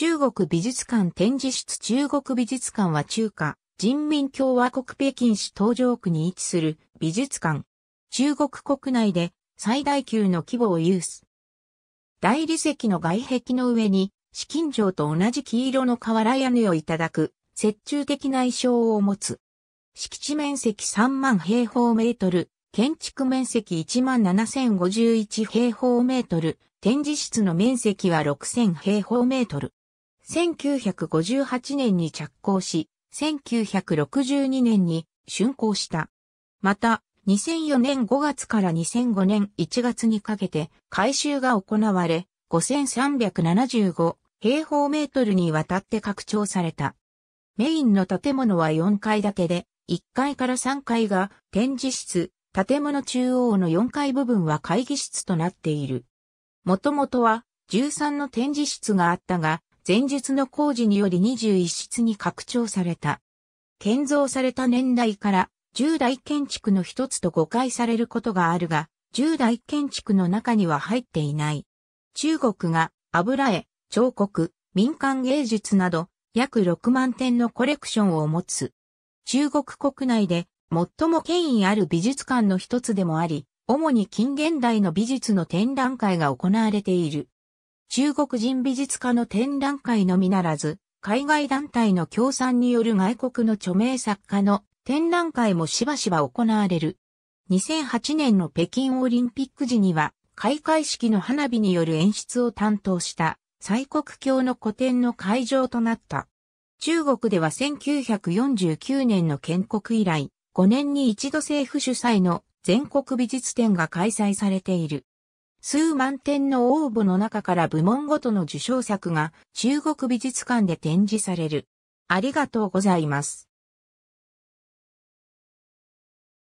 中国美術館展示室中国美術館は中華人民共和国北京市東城区に位置する美術館。中国国内で最大級の規模を有す。大理石の外壁の上に、紫金城と同じ黄色の瓦屋根をいただく、折衷的な意匠を持つ。敷地面積3万平方メートル、建築面積1万7051平方メートル、展示室の面積は6000平方メートル。1958年に着工し、1962年に竣工した。また、2004年5月から2005年1月にかけて改修が行われ、5375平方メートルにわたって拡張された。メインの建物は4階建てで、1階から3階が展示室、建物中央の4階部分は会議室となっている。もともとは13の展示室があったが、前述の工事により21室に拡張された。建造された年代から従来建築の一つと誤解されることがあるが、従来建築の中には入っていない。中国が油絵、彫刻、民間芸術など約6万点のコレクションを持つ。中国国内で最も権威ある美術館の一つでもあり、主に近現代の美術の展覧会が行われている。中国人美術家の展覧会のみならず、海外団体の協賛による外国の著名作家の展覧会もしばしば行われる。2008年の北京オリンピック時には、開会式の花火による演出を担当した、蔡国強の個展の会場となった。中国では1949年の建国以来、5年に一度政府主催の全国美術展が開催されている。数万点の応募の中から部門ごとの受賞作が中国美術館で展示される。ありがとうございます。